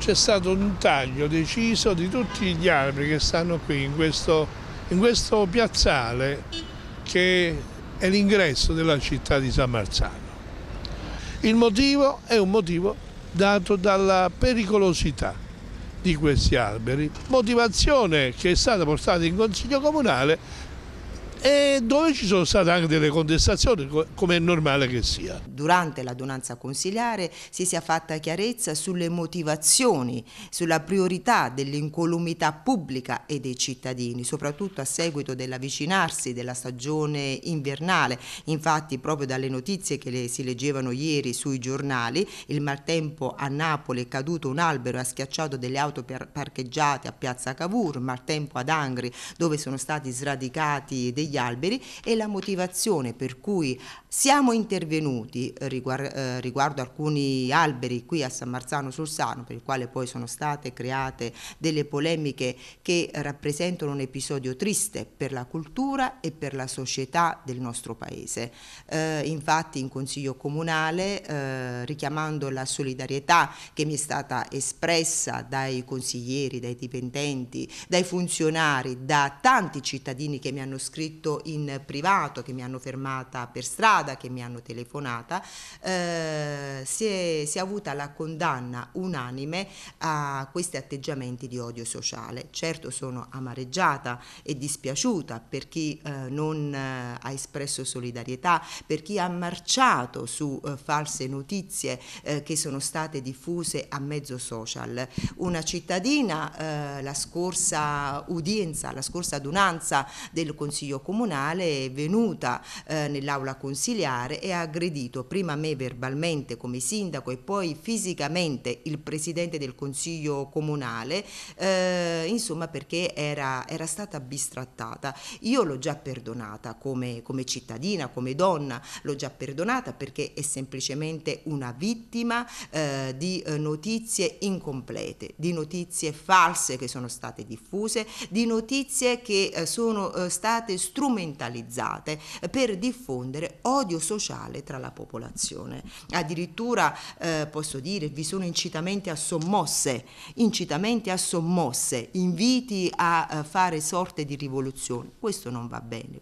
c'è stato un taglio deciso di tutti gli alberi che stanno qui in questo, in questo piazzale che è l'ingresso della città di San Marzano. Il motivo è un motivo dato dalla pericolosità di questi alberi, motivazione che è stata portata in Consiglio Comunale e dove ci sono state anche delle contestazioni come è normale che sia. Durante l'adunanza consigliare si sia fatta chiarezza sulle motivazioni, sulla priorità dell'incolumità pubblica e dei cittadini, soprattutto a seguito dell'avvicinarsi della stagione invernale. Infatti proprio dalle notizie che le si leggevano ieri sui giornali, il maltempo a Napoli è caduto un albero e ha schiacciato delle auto parcheggiate a Piazza Cavour, maltempo ad Angri dove sono stati sradicati degli gli alberi e la motivazione per cui siamo intervenuti eh, riguardo, eh, riguardo alcuni alberi qui a San Marzano sul Sano, per il quale poi sono state create delle polemiche che rappresentano un episodio triste per la cultura e per la società del nostro paese. Eh, infatti in Consiglio Comunale, eh, richiamando la solidarietà che mi è stata espressa dai consiglieri, dai dipendenti, dai funzionari, da tanti cittadini che mi hanno scritto scritto in privato, che mi hanno fermata per strada, che mi hanno telefonata, eh, si, è, si, è, avuta la condanna unanime a questi atteggiamenti di odio sociale. Certo sono amareggiata e dispiaciuta per chi eh, non eh, ha espresso solidarietà, per chi ha marciato su eh, false notizie eh, che sono state diffuse a mezzo social. Una cittadina, eh, la scorsa udienza, la scorsa adunanza del Consiglio comunale è venuta eh, nell'aula consiliare e ha aggredito prima me verbalmente come sindaco e poi fisicamente il presidente del consiglio comunale, eh, insomma perché era, era, stata bistrattata. Io l'ho già perdonata come, come cittadina, come donna, l'ho già perdonata perché è semplicemente una vittima eh, di eh, notizie incomplete, di notizie false che sono state diffuse, di notizie che eh, sono eh, state strutturate strumentalizzate eh, per diffondere odio sociale tra la popolazione. Addirittura eh, posso dire vi sono incitamenti a sommosse, incitamenti a sommosse, inviti a eh, fare sorte di rivoluzione. Questo non va bene.